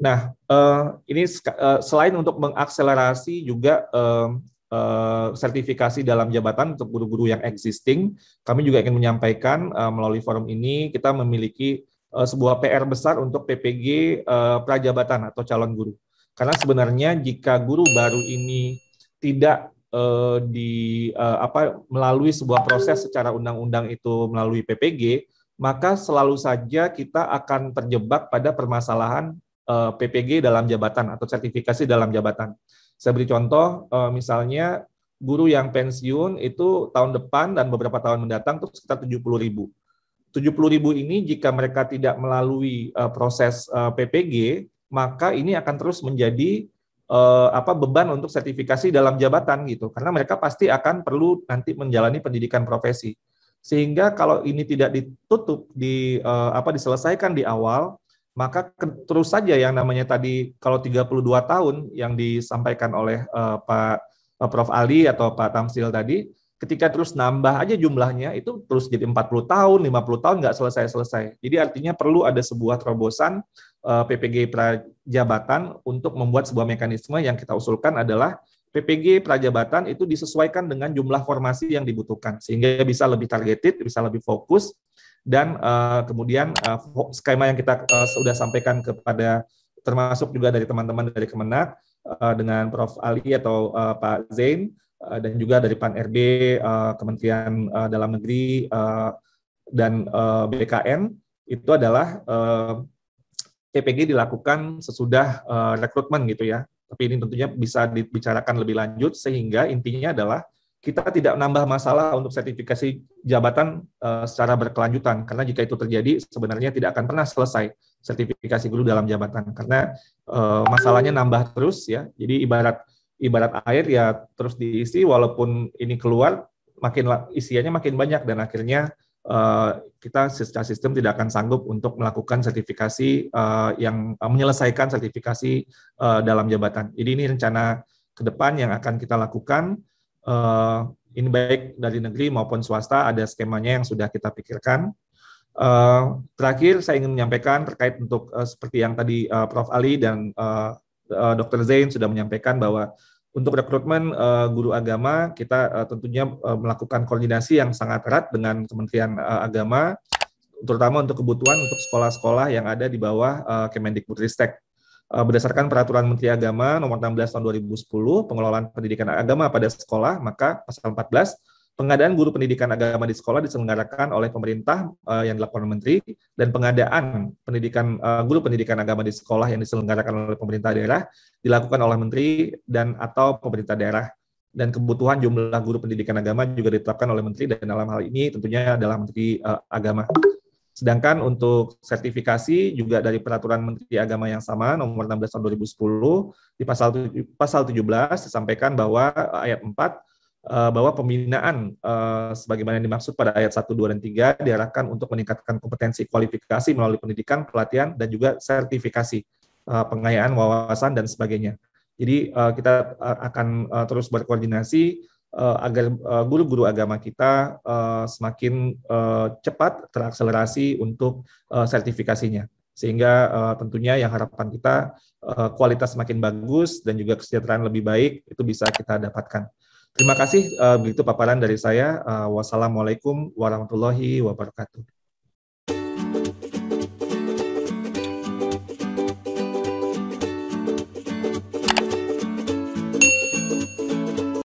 Nah, eh, ini eh, selain untuk mengakselerasi juga eh, sertifikasi dalam jabatan untuk guru-guru yang existing, kami juga ingin menyampaikan melalui forum ini kita memiliki sebuah PR besar untuk PPG prajabatan atau calon guru. Karena sebenarnya jika guru baru ini tidak di apa melalui sebuah proses secara undang-undang itu melalui PPG, maka selalu saja kita akan terjebak pada permasalahan Eh, PPG dalam jabatan atau sertifikasi dalam jabatan. Saya beri contoh, eh, misalnya guru yang pensiun itu tahun depan dan beberapa tahun mendatang itu sekitar 70 ribu. 70 ribu ini jika mereka tidak melalui eh, proses PPG, maka ini akan terus menjadi apa beban untuk sertifikasi dalam jabatan gitu karena mereka pasti akan perlu nanti menjalani pendidikan profesi sehingga kalau ini tidak ditutup di apa diselesaikan di awal maka terus saja yang namanya tadi kalau 32 tahun yang disampaikan oleh uh, Pak uh, Prof Ali atau Pak Tamsil tadi ketika terus nambah aja jumlahnya itu terus jadi 40 tahun, 50 tahun nggak selesai-selesai. Jadi artinya perlu ada sebuah terobosan uh, eh, PPG prajabatan untuk membuat sebuah mekanisme yang kita usulkan adalah PPG prajabatan itu disesuaikan dengan jumlah formasi yang dibutuhkan sehingga bisa lebih targeted, bisa lebih fokus dan uh, kemudian uh, skema yang kita uh, sudah sampaikan kepada termasuk juga dari teman-teman dari Kemenak uh, dengan Prof Ali atau uh, Pak Zain uh, dan juga dari Pan RB uh, Kementerian uh, Dalam Negeri uh, dan uh, BKN itu adalah uh, PPG dilakukan sesudah uh, rekrutmen gitu ya tapi ini tentunya bisa dibicarakan lebih lanjut sehingga intinya adalah kita tidak menambah masalah untuk sertifikasi jabatan uh, secara berkelanjutan karena jika itu terjadi sebenarnya tidak akan pernah selesai sertifikasi guru dalam jabatan karena uh, masalahnya nambah terus ya jadi ibarat ibarat air ya terus diisi walaupun ini keluar makin isiannya makin banyak dan akhirnya Eh, kita secara sistem tidak akan sanggup untuk melakukan sertifikasi eh, yang eh, menyelesaikan sertifikasi dalam jabatan. Jadi ini rencana ke depan yang akan kita lakukan. Ini baik dari negeri maupun swasta ada skemanya yang sudah kita pikirkan. Uh, terakhir saya ingin menyampaikan terkait untuk uh, seperti yang tadi uh, Prof Ali dan uh, uh, Dr. Zain sudah menyampaikan bahwa untuk rekrutmen uh, guru agama, kita uh, tentunya uh, melakukan koordinasi yang sangat erat dengan Kementerian uh, Agama, terutama untuk kebutuhan untuk sekolah-sekolah yang ada di bawah uh, Kemendikbudristek. Uh, berdasarkan Peraturan Menteri Agama Nomor 16 Tahun 2010 Pengelolaan Pendidikan Agama pada Sekolah, maka Pasal 14 Pengadaan guru pendidikan agama di sekolah diselenggarakan oleh pemerintah uh, yang dilakukan menteri dan pengadaan pendidikan uh, guru pendidikan agama di sekolah yang diselenggarakan oleh pemerintah daerah dilakukan oleh menteri dan atau pemerintah daerah dan kebutuhan jumlah guru pendidikan agama juga ditetapkan oleh menteri dan dalam hal ini tentunya adalah menteri uh, agama. Sedangkan untuk sertifikasi juga dari peraturan menteri agama yang sama nomor 16 tahun 2010 di pasal pasal 17 disampaikan bahwa ayat 4 Eh, bahwa pembinaan eh, sebagaimana yang dimaksud pada ayat 1, 2, dan 3 diarahkan untuk meningkatkan kompetensi kualifikasi melalui pendidikan, pelatihan, dan juga sertifikasi, eh, pengayaan wawasan, dan sebagainya. Jadi kita akan terus berkoordinasi agar guru-guru agama kita semakin cepat terakselerasi untuk sertifikasinya. Sehingga tentunya yang harapan kita kualitas semakin bagus dan juga kesejahteraan lebih baik itu bisa kita dapatkan. Terima kasih, uh, begitu paparan dari saya. Uh, wassalamualaikum warahmatullahi wabarakatuh.